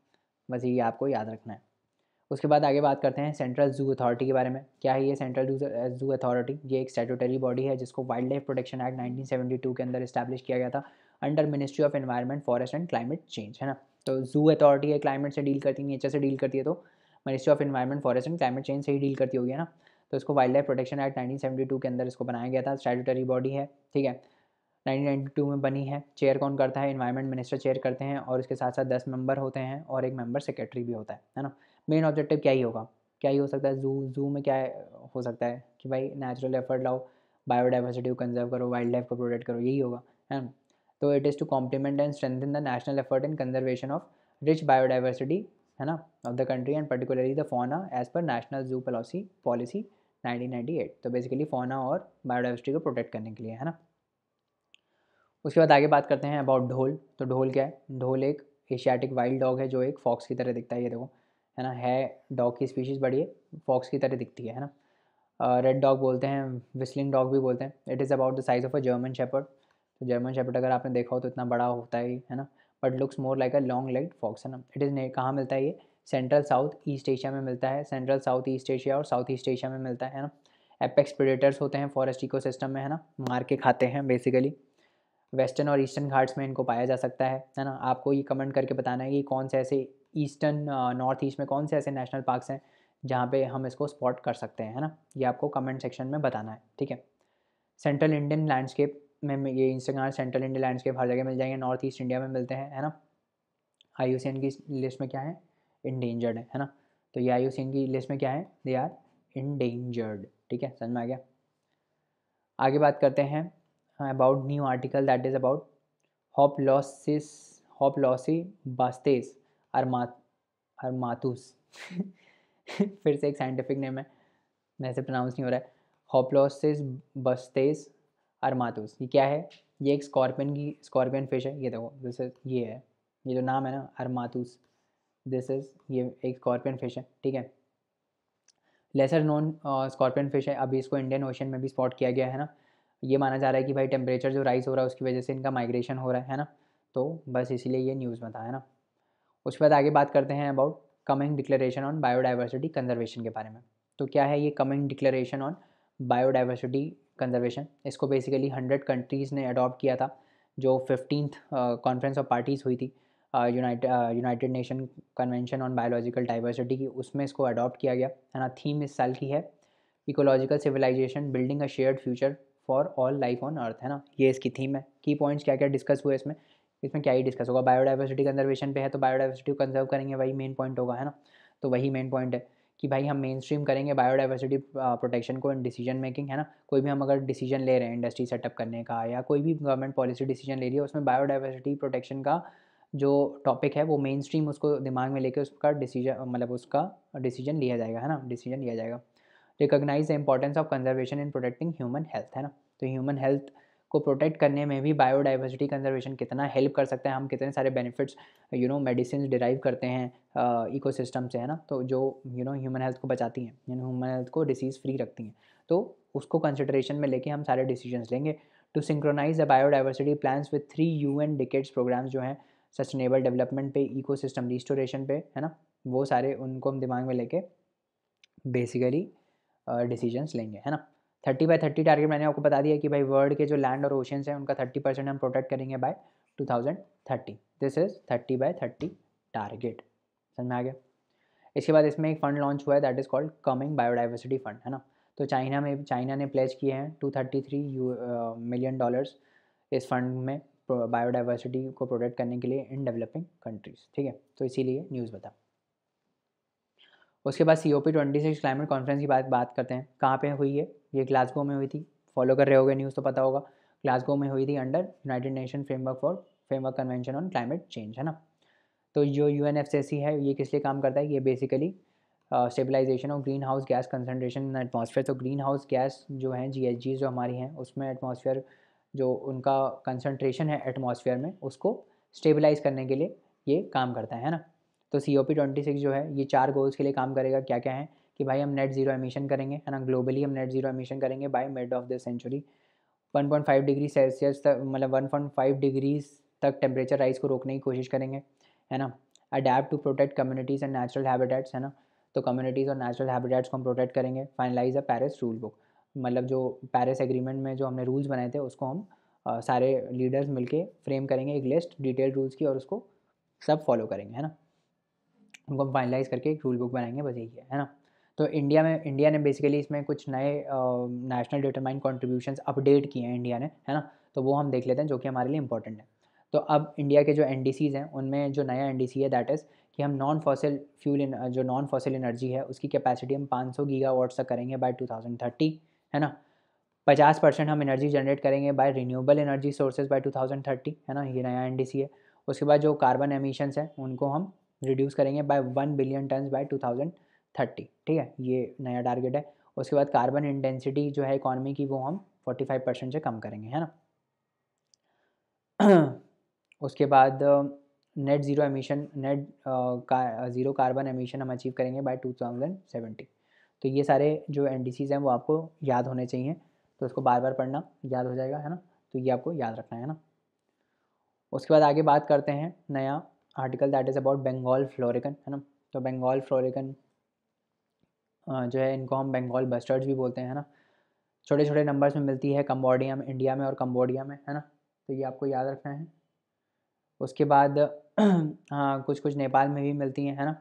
बस ये आपको याद रखना है उसके बाद आगे बात करते हैं सेंट्रल जू अथॉरिटी के बारे में क्या है ये सेंट्रल जू अथॉरिटी ये एक स्टेटोटरी बॉडी है जिसको वाइल्ड लाइफ प्रोटेक्शन एक्ट 1972 के अंदर इस्टेब्लिश किया गया था under ministry of environment forest and climate change है ना तो जू अथॉरिटी है क्लाइमेट से डील करती है नेचर से डील करती है तो ministry of environment forest and climate change से ही डील करती होगी है ना तो इसको वाइल्ड लाइफ प्रोटेक्शन एक्ट 1972 के अंदर इसको बनाया गया था स्टेटूटरी बॉडी है ठीक है 1992 में बनी है चेयर कौन करता है इन्वायरमेंट मिनिस्टर चेयर करते हैं और उसके साथ साथ दस मेंबर होते हैं और एक मेंबर सेक्रेटरी भी होता है है ना मेन ऑब्जेक्टिव क्या ही होगा क्या ही हो सकता है जू जू में क्या हो सकता है कि भाई नेचुरल एफर्ट लाओ बायोडाइवर्सिटी को कंजर्व करो वाइल्ड लाइफ को प्रोटेक्ट करो यही होगा है ना तो it is to complement and strengthen the national effort in conservation of rich biodiversity है ना of the country and particularly the fauna as per national zoo policy policy nineteen तो बेसिकली फोना और बायोडाइवर्सिटी को प्रोटेक्ट करने के लिए है ना उसके बाद आगे बात करते हैं अबाउट ढोल तो ढोल क्या है ढोल एक एशियाटिक वाइल्ड डॉग है जो एक फॉक्स की तरह दिखता है ये देखो है ना है डॉग की स्पीशीज़ बड़ी है फॉक्स की तरह दिखती है है ना रेड डॉग बोलते हैं विस्लिंग डॉग भी बोलते हैं it is about the size of a German shepherd तो जर्मन शेपर्ड अगर आपने देखा हो तो इतना बड़ा होता ही है ना but looks more like a long leg fox है ना इट इज़ कहाँ मिलता है ये सेंट्रल साउथ ईस्ट एशिया में मिलता है सेंट्रल साउथ ईस्ट एशिया और साउथ ईस्ट एशिया में मिलता है ना एपेक्स प्रेडेटर्स होते हैं फॉरेस्ट इको में है ना मार के खाते हैं बेसिकली वेस्टर्न और ईस्टर्न घाट्स में इनको पाया जा सकता है है ना आपको ये कमेंट करके बताना है कि कौन से ऐसे ईस्टर्न नॉर्थ ईस्ट में कौन से ऐसे नेशनल पार्क्स हैं जहाँ पे हम इसको स्पॉट कर सकते हैं है ना ये आपको कमेंट सेक्शन में बताना है ठीक है सेंट्रल इंडियन लैंडस्केप में ये इंस्टाग्राम सेंट्रल इंडियन लैंडस्केप हर जगह मिल जाएंगे नॉर्थ ईस्ट इंडिया में मिलते हैं है ना आई की लिस्ट में क्या है इंडेंजर्ड है है ना तो ये आई की लिस्ट में क्या है दे आर इंडेंजर्ड ठीक है समझ में आ गया आगे बात करते हैं about new article that is about हॉप लॉसिस Hoplosebastes armatus armatus फिर से एक साइंटिफिक नेम है मैं से प्रोनाउंस नहीं हो रहा है होप्लोसिस बस्तेस अरमातूस ये क्या है ये एक स्कॉर्पियन की स्कॉर्पियन फिश है ये देखो दिस इज ये है ये जो नाम है ना अरमातुस दिस इज ये एक स्कॉर्पियन फिश है ठीक है लेसर नॉन स्कॉर्पियन फिश है अभी इसको इंडियन ओशन में भी स्पॉट किया गया है ना ये माना जा रहा है कि भाई टेम्परेचर जो राइज़ हो रहा है उसकी वजह से इनका माइग्रेशन हो रहा है ना तो बस इसीलिए ये न्यूज़ में था है ना उसके बाद आगे बात करते हैं about Kunming declaration on biodiversity conservation के बारे में तो क्या है ये Kunming declaration on biodiversity conservation इसको बेसिकली हंड्रेड कंट्रीज़ ने अडॉप्ट किया था जो फिफ्टीन कॉन्फ्रेंस ऑफ पार्टीज़ हुई थी United Nation convention on biological diversity की उसमें इसको अडॉप्ट किया गया है ना थीम इस साल की है ecological civilisation building a shared future for all life on earth है ना ये इसकी थीम है की पॉइंट्स क्या क्या डिस्कस हुए इसमें इसमें क्या ही डिस्कस होगा बायोडाइवर्सिटी कंजर्वेशन पे है तो बायोडाइवर्सिटी को कंजर्व करेंगे वही मेन पॉइंट होगा है ना तो वही मेन पॉइंट है कि भाई हम मेन स्ट्रीम करेंगे बायोडाइवर्सिटी प्रोटेक्शन को इन डिसीजन मेकिंग है ना कोई भी हम अगर डिसीजन ले रहे हैं इंडस्ट्री सेटअप करने का या कोई भी गवर्नमेंट पॉलिसी डिसीजन ले रही है उसमें बायोडाइवर्सिटी प्रोटेक्शन का जो टॉपिक है वो मेन स्ट्रीम उसको दिमाग में लेके उसका डिसीजन मतलब उसका डिसीजन लिया जाएगा है ना डिसीजन लिया जाएगा recognise the importance of conservation in protecting human health है ना तो ह्यूमन हेल्थ को प्रोटेक्ट करने में भी बायोडाइवर्सिटी कंजर्वेशन कितना हेल्प कर सकता है हम कितने सारे benefits you know medicine derive करते हैं इको uh, से है ना तो जो यू नो ह्यूमन हेल्थ को बचाती हैं यानी ह्यूमन हेल्थ को डिसीज़ फ्री रखती हैं तो उसको कंसिडरेशन में लेके हम सारे डिसीजन लेंगे to synchronise the biodiversity plans with three U N decades programme जो हैं सस्टेनेबल डेवलपमेंट पे सिस्टम रिस्टोरेशन पे है ना वो सारे उनको हम दिमाग में लेके बेसिकली डिसीजंस लेंगे है ना थर्टी बाई थर्टी टारगेट मैंने आपको बता दिया कि भाई वर्ल्ड के जो लैंड और ओशंस हैं उनका थर्टी परसेंट हम प्रोटेक्ट करेंगे by two thousand thirty this is thirty by thirty target समझ में आ गया इसके बाद इसमें एक फंड लॉन्च हुआ है that is called Kunming biodiversity fund है ना तो चाइना में चाइना ने प्लेज किए हैं two thirty three million dollars इस फंड में बायोडाइवर्सिटी को प्रोटेक्ट करने के लिए इन डेवलपिंग कंट्रीज़ ठीक है तो इसीलिए न्यूज़ बता उसके बाद C O P twenty six climate conference की बात बात करते हैं कहाँ पे हुई है ये ग्लासगो में हुई थी फॉलो कर रहे होगे न्यूज़ तो पता होगा ग्लासगो में हुई थी under United Nation framework for framework convention on climate change है ना तो जो यू एन है ये किस लिए काम करता है ये basically stabilisation of greenhouse gas concentration in atmosphere तो ग्रीन हाउस गैस जो हैं जी जो हमारी हैं उसमें एटमोसफेयर जो उनका कंसनट्रेशन है एटमोसफेयर में उसको स्टेबलाइज करने के लिए ये काम करता है ना तो C O P twenty six जो है ये चार गोल्स के लिए काम करेगा क्या क्या है कि भाई हम नेट जीरो एमिशन करेंगे है ना ग्लोबली हम नेट जीरो एमिशन करेंगे by mid of the century 1.5 degree Celsius तक मतलब 1.5 डिग्रीज तक टेम्परेचर राइज को रोकने की कोशिश करेंगे है ना adapt to protect communities and natural habitats है ना तो कम्युनिटीज़ और नेचुरल हैबिटेट्स को हम प्रोटेक्ट करेंगे finalise a Paris rule book मतलब जो पैरिस एग्रीमेंट में जो हमने रूल्स बनाए थे उसको हम आ, सारे लीडर्स मिलके फ्रेम करेंगे एक लिस्ट डिटेल रूल्स की और उसको सब फॉलो करेंगे है ना उनको हम फाइनलाइज करके एक रूल बुक बनाएंगे बस यही है ना तो इंडिया में इंडिया ने बेसिकली इसमें कुछ नए नेशनल डिटरमाइन कॉन्ट्रीब्यूशन अपडेट किए हैं इंडिया ने है ना तो वो हम देख लेते हैं जो कि हमारे लिए इंपॉर्टेंट है तो अब इंडिया के जो एन हैं उनमें जो नया एन है दैट इज़ कि हम नॉन फॉसिल फ्यूल जो नॉन फॉसिल एनर्जी है उसकी कैपेसिटी हम 500 सौ गीगा वाट्स तक करेंगे बाय 2030 है ना 50 परसेंट हम एनर्जी जनरेट करेंगे by renewable energy sources by 2030 है ना ये नया एन है उसके बाद जो कार्बन एमिशंस है उनको हम रिड्यूस करेंगे by one billion ton by two thousand thirty ठीक है ये नया टारगेट है उसके बाद कार्बन इंटेंसिटी जो है इकोनॉमी की वो हम फोर्टी फाइव परसेंट से कम करेंगे है ना उसके बाद नेट ज़ीरो एमिशन नेट का ज़ीरो कार्बन एमिशन हम अचीव करेंगे बाय टू थाउजेंड सेवेंटी तो ये सारे जो एन हैं वो आपको याद होने चाहिए तो उसको बार बार पढ़ना याद हो जाएगा है ना तो ये आपको याद रखना है ना उसके बाद आगे बात करते हैं नया article that is about Bengal florican है ना तो बंगाल फ्लोरिकन जो है इनको हम बंगाल बस्टर्ड्स भी बोलते हैं ना छोटे छोटे नंबर्स में मिलती है कम्बोडिया में इंडिया में और कम्बोडिया में है ना तो ये आपको याद रखना है उसके बाद हाँ कुछ कुछ नेपाल में भी मिलती हैं है ना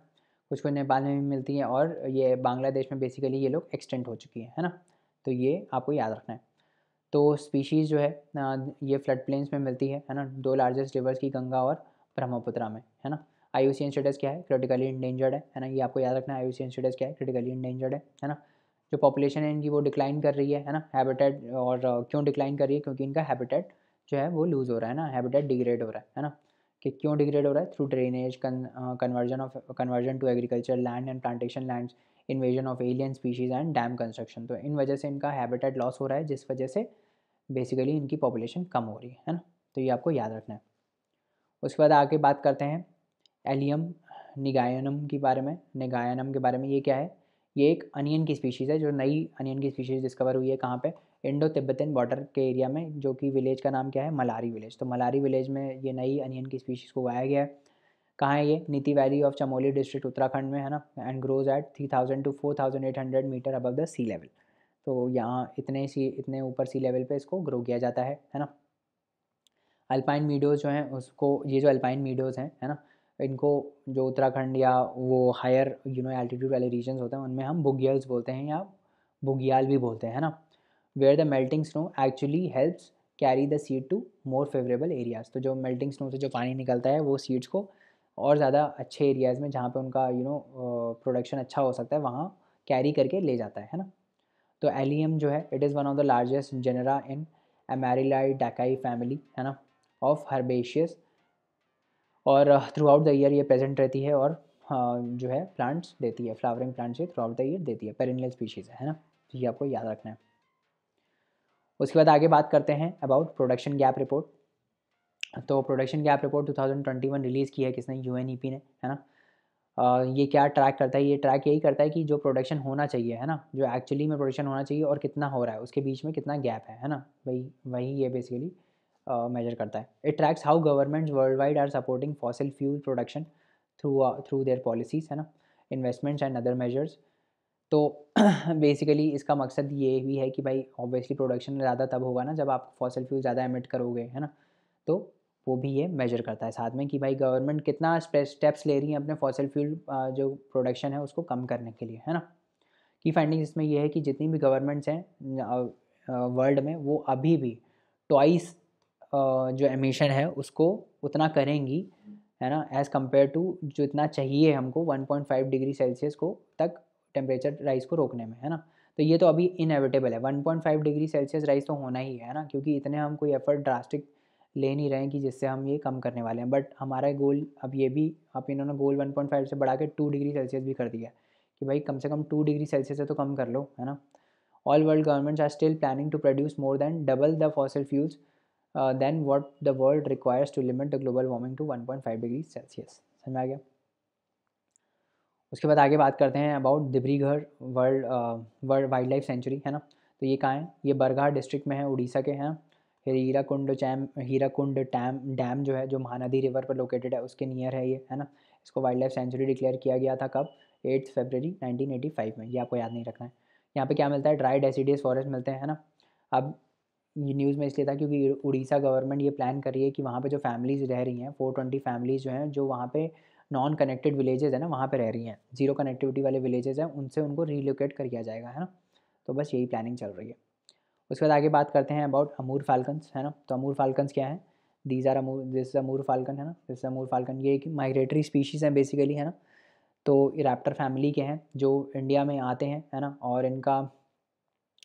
कुछ कुछ नेपाल में भी मिलती हैं और ये बांग्लादेश में बेसिकली ये लोग एक्सटेंट हो चुकी हैं है ना तो ये आपको याद रखना है तो स्पीशीज़ जो है ये फ्लड प्लेन्स में मिलती है है ना दो लार्जेस्ट रिवर्स की गंगा और ब्रह्मपुत्रा में है ना आई यू स्टेटस क्या है क्रिटिकली इंडेंजर्ड है है ना ये आपको याद रखना है आई यू स्टेटस क्या है क्रिटिकली इंडेंजर्ड है है ना जो पॉपुलेशन है इनकी वो डिक्लाइन कर रही है है ना हैबिटेट और क्यों डिक्लाइन कर रही है क्योंकि इनका हैबिटेट जो है वो लूज़ हो रहा है ना हैबिटेट डिग्रेड हो रहा है है ना कि क्यों डिग्रेड हो रहा है through drainage conversion of conversion to agriculture land and plantation land invasion of alien species and dam construction तो इन वजह से इनका हैबिटेट लॉस हो रहा है जिस वजह से बेसिकली इनकी पॉपुलेशन कम हो रही है है ना तो ये आपको याद रखना है उसके बाद आगे बात करते हैं एलियम निगायनम के बारे में निगायनम के बारे में ये क्या है ये एक अनियन की स्पीशीज़ है जो नई अनियन की स्पीशीज़ डिस्कवर हुई है कहाँ पे इंडो तिब्बतन बॉर्डर के एरिया में जो कि विलेज का नाम क्या है मलारी विलेज तो मलारी विलेज में ये नई अनियन की स्पीशीज़ को उगाया गया है कहाँ है ये Niti valley of Chamoli district Uttarakhand में है ना and grows at three thousand to four thousand eight hundred metre above the sea level तो यहाँ इतने सी इतने ऊपर सी लेवल पे इसको ग्रो किया जाता है है ना अल्पाइन मीडोज़ जो हैं उसको ये जो अल्पाइन मीडोज़ हैं है ना इनको जो उत्तराखंड या वो हायर यू नो एल्टीट्यूड वाले रीजन होते हैं उनमें हम बुगियल्स बोलते हैं या बुगियाल भी बोलते हैं ना where the melting snow actually helps carry the seed to more favourable areas तो जो मेल्टिंग स्नो से जो पानी निकलता है वो सीड्स को और ज़्यादा अच्छे एरियाज़ में जहाँ पे उनका यू नो प्रोडक्शन अच्छा हो सकता है वहाँ कैरी करके ले जाता है ना तो एलियम जो है it is one of the largest genera in amaryllidaceae family है ना ऑफ हर्बेशियस और थ्रू आउट द ईयर ये प्रेजेंट रहती है और uh, जो है प्लांट्स देती है flowering plants throughout the year देती है पेरिनल स्पीशीज़ है ना तो ये आपको याद रखना है उसके बाद आगे बात करते हैं अबाउट प्रोडक्शन गैप रिपोर्ट तो प्रोडक्शन गैप रिपोर्ट 2021 रिलीज़ की है किसने यू ने है ना आ, uh, ये क्या ट्रैक करता है ये ट्रैक यही करता है कि जो प्रोडक्शन होना चाहिए है ना जो एक्चुअली में प्रोडक्शन होना चाहिए और कितना हो रहा है उसके बीच में कितना गैप है है ना वही वही ये बेसिकली मेजर करता है it tracks how governments world wide are supporting fossil fuel production through through their policies है ना इन्वेस्टमेंट्स एंड अदर मेजर्स तो बेसिकली इसका मकसद ये भी है कि भाई ऑब्वियसली प्रोडक्शन ज़्यादा तब होगा ना जब आप फॉसिल फ्यूल ज़्यादा एमिट करोगे है ना तो वो भी ये मेजर करता है साथ में कि भाई गवर्नमेंट कितना स्टेप्स ले रही है अपने फॉसिल फ्यूल जो प्रोडक्शन है उसको कम करने के लिए है ना की फाइंडिंग इसमें यह है कि जितनी भी गवर्नमेंट्स हैं वर्ल्ड में वो अभी भी ट्वाइस जो एमिशन है उसको उतना करेंगी है ना एज़ कम्पेयर टू जो इतना चाहिए हमको 1.5 डिग्री सेल्सियस को तक टेम्परेचर राइस को रोकने में है ना तो ये तो अभी इनएविटेबल है 1.5 डिग्री सेल्सियस राइस तो होना ही है ना क्योंकि इतने हम कोई एफर्ट ड्रास्टिक ले नहीं रहे हैं कि जिससे हम ये कम करने वाले हैं बट हमारा गोल अब ये भी अब इन्होंने गोल 1.5 से बढ़ा के टू डिग्री सेल्सियस भी कर दिया कि भाई कम से कम टू डिग्री सेल्सियस से तो कम कर लो है ना all world governments are still planning to produce more than double the fossil fuels than what the world requires to limit the global warming to one point five degree Celsius समझ में आ गया उसके बाद आगे बात करते हैं about Dibrugarh world world wildlife sanctuary है ना तो ये कहाँ है ये बरगाह डिस्ट्रिक्ट में है उड़ीसा के हैं फिर हीरा कुंड चैम कुंड टैम डैम जो है जो महानदी रिवर पर लोकेटेड है उसके नियर है ये है ना इसको वाइल्ड लाइफ सेंचुरी डिक्लेयर किया गया था कब एट्थ एटी फाइव में ये आपको याद नहीं रखना है यहाँ पे क्या मिलता है ड्राई डेसीडियस फॉरेस्ट मिलते हैं है ना अब ये न्यूज़ में इसलिए था क्योंकि उड़ीसा गवर्नमेंट ये प्लान कर रही है कि वहाँ पे जो फैमिलीज़ रह रही हैं फोर ट्वेंटी फैमिलीज़ जो हैं जो वहाँ पे नॉन कनेक्टेड विलेजेस है ना वहाँ पे रह रही हैं जीरो कनेक्टिविटी वाले विलेजेस हैं उनसे उनको रिलोकेट कर किया जाएगा है ना तो बस यही प्लानिंग चल रही है उसके बाद आगे बात करते हैं अबाउट अमूर फाल्कन्स है ना तो अमूर फाल्कन्स क्या है these are Amur this Amur falcon है ना दिस अमूर फाल्कन ये एक माइग्रेटरी स्पीशीज़ हैं बेसिकली है ना तो ये रैप्टर फैमिली के हैं जो इंडिया में आते हैं है ना और इनका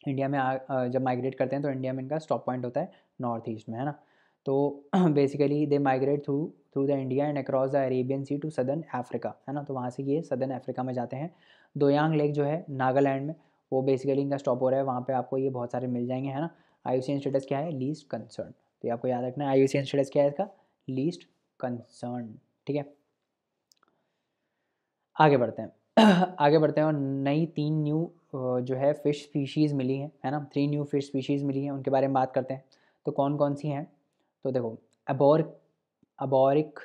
इंडिया में आ, जब माइग्रेट करते हैं तो इंडिया में इनका स्टॉप पॉइंट होता है नॉर्थ ईस्ट में है ना तो basically they migrate through through the India and across the Arabian Sea to southern Africa है ना तो वहाँ से ये सदर्न अफ्रीका में जाते हैं दोयांग लेक जो है नागालैंड में वो बेसिकली इनका स्टॉप हो रहा है वहाँ पे आपको ये बहुत सारे मिल जाएंगे है ना आई सी स्टेटस क्या है लीस्ट कंसर्न तो ये आपको याद रखना है आई यू सी स्टेटस क्या है इसका लीस्ट कंसर्न ठीक है आगे बढ़ते हैं आगे बढ़ते हैं और नई तीन न्यू जो है फ़िश स्पीशीज़ मिली हैं है ना थ्री न्यू फिश स्पीशीज़ मिली हैं उनके बारे में बात करते हैं तो कौन कौन सी हैं तो देखो अबोर अबोरिक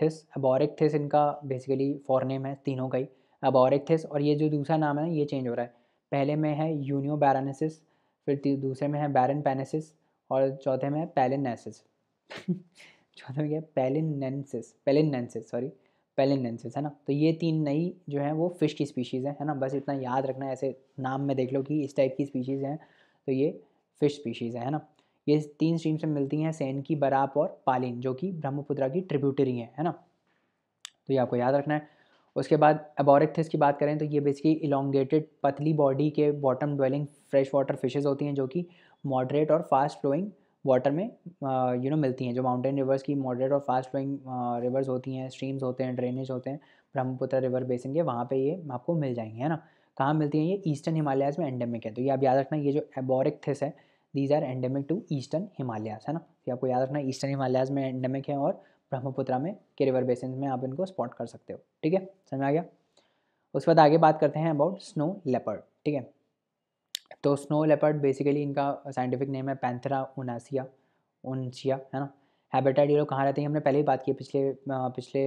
थिस अबोरिक थिस इनका बेसिकली फॉर नेम है तीनों का ही अबोरिक थिस और ये जो दूसरा नाम है ये चेंज हो रहा है पहले में है यूनियो बैरानसिस फिर दूसरे में है बैरन पैनेसिस और चौथे में है पैलिनसिस चौथे में क्या है पैलिनसिस पेलिनसिस सॉरी पेलिनेंसिस है ना तो ये तीन नई जो है वो फ़िश की स्पीशीज़ हैं है ना बस इतना याद रखना है ऐसे नाम में देख लो कि इस टाइप की स्पीशीज़ हैं तो ये फ़िश स्पीशीज़ हैं है ना ये तीन स्ट्रीम्स में मिलती हैं सैन की बराप और पालिन जो कि ब्रह्मपुत्रा की ट्रिब्यूटरी हैं है ना तो ये आपको याद रखना है उसके बाद एबोरिकथिस की बात करें तो ये बेसिकली इलोंगेटेड पतली बॉडी के bottom dwelling fresh water fishes होती हैं जो कि मॉडरेट और फास्ट फ्लोइंग वाटर में यू uh, नो मिलती हैं जो माउंटेन रिवर्स की मॉडरेट और फास्ट फ्लोइंग रिवर्स होती हैं स्ट्रीम्स होते हैं ड्रेनेज होते हैं ब्रह्मपुत्र रिवर बेसिन के वहाँ पे ये आपको मिल जाएंगे है ना कहाँ मिलती हैं ये ईस्टर्न हिमालयाज में एंडेमिक है तो ये आप याद रखना ये जो एबोरिक थिस है these are endemic to eastern Himalayas है ना तो ये आपको याद रखना ईस्टर्न हिमालयाज में एंडेमिक है और ब्रह्मपुत्रा में के रिवर बेसिन में आप इनको स्पॉट कर सकते हो ठीक है समझ आ गया उसके बाद आगे बात करते हैं अबाउट स्नो लेपर्ड ठीक है तो स्नो लेपर्ड बेसिकली इनका साइंटिफिक नेम है पैंथरा उनासिया उनसिया है ना हैबिटेट ये लोग कहाँ रहते हैं हमने पहले ही बात की पिछले पिछले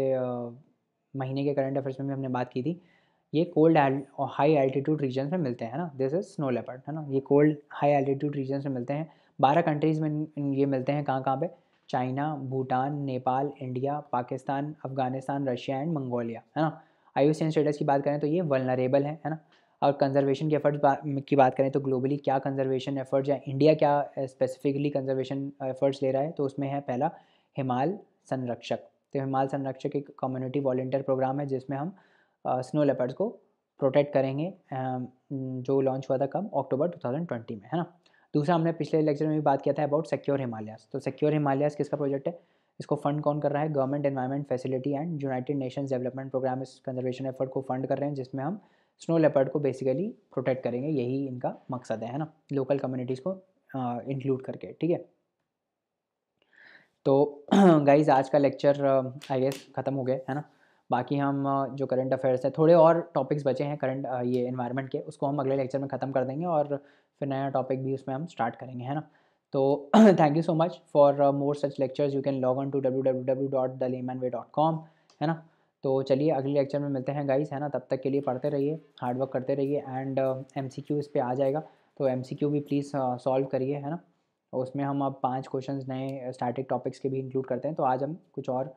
महीने के करंट अफेयर्स में भी हमने बात की थी ये कोल्ड और हाई एल्टीट्यूड रीजन में मिलते हैं ना दिस इज स्नो लेपर्ड है ना ये कोल्ड हाई एल्टीट्यूड रीजन में मिलते हैं बारह कंट्रीज़ में ये मिलते हैं कहाँ कहाँ पे China Bhutan Nepal India Pakistan Afghanistan Russia and Mongolia है ना आयुष स्टेटस की बात करें तो ये वलनरेबल है है ना और कंजर्वेशन के एफर्ट्स की बात करें तो ग्लोबली क्या कंजर्वेशन एफर्ट्स या इंडिया क्या स्पेसिफिकली कंजर्वेशन एफर्ट्स ले रहा है तो उसमें है पहला हिमाल संरक्षक तो हिमाल संरक्षक एक कम्युनिटी वॉल्टियर प्रोग्राम है जिसमें हम स्नो eh, लेपर्ड्स को प्रोटेक्ट करेंगे eh, जो लॉन्च हुआ था कब अक्टूबर 2020 में है ना दूसरा हमने पिछले लेक्चर में भी बात किया था अबाउट सिक्योर हिमालयस तो सिक्योर हिमालयस किसका प्रोजेक्ट है इसको फंड कौन कर रहा है government environment facility and United Nations development programme इस कंजर्वेशन एफर्ट को फंड कर रहे हैं जिसमें हम स्नो लेपर्ड को बेसिकली प्रोटेक्ट करेंगे यही इनका मकसद है ना लोकल कम्युनिटीज़ को इंक्लूड करके ठीक है तो गाइज आज का लेक्चर आई गेस ख़त्म हो गया है ना बाकी हम जो करंट अफेयर्स है थोड़े और टॉपिक्स बचे हैं करंट ये इन्वायरमेंट के उसको हम अगले लेक्चर में ख़त्म कर देंगे और फिर नया टॉपिक भी उसमें हम स्टार्ट करेंगे है ना तो thank you so much for more such lectures you can log on to W W W dot the lemon way dot com है ना तो चलिए अगले लेक्चर में मिलते हैं गाइस है ना तब तक के लिए पढ़ते रहिए हार्डवर्क करते रहिए एंड एम सी क्यू इस पर आ जाएगा तो एम सी क्यू भी प्लीज़ सॉल्व uh, करिए है ना उसमें हम अब पाँच क्वेश्चन नए स्टैटिक uh, टॉपिक्स के भी इंक्लूड करते हैं तो आज हम कुछ और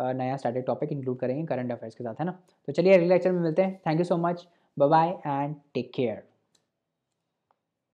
uh, नया स्टैटिक टॉपिक इंक्लूड करेंगे करंट अफेयर्स के साथ है ना तो चलिए अगले लेक्चर में मिलते हैं thank you so much bye bye and take care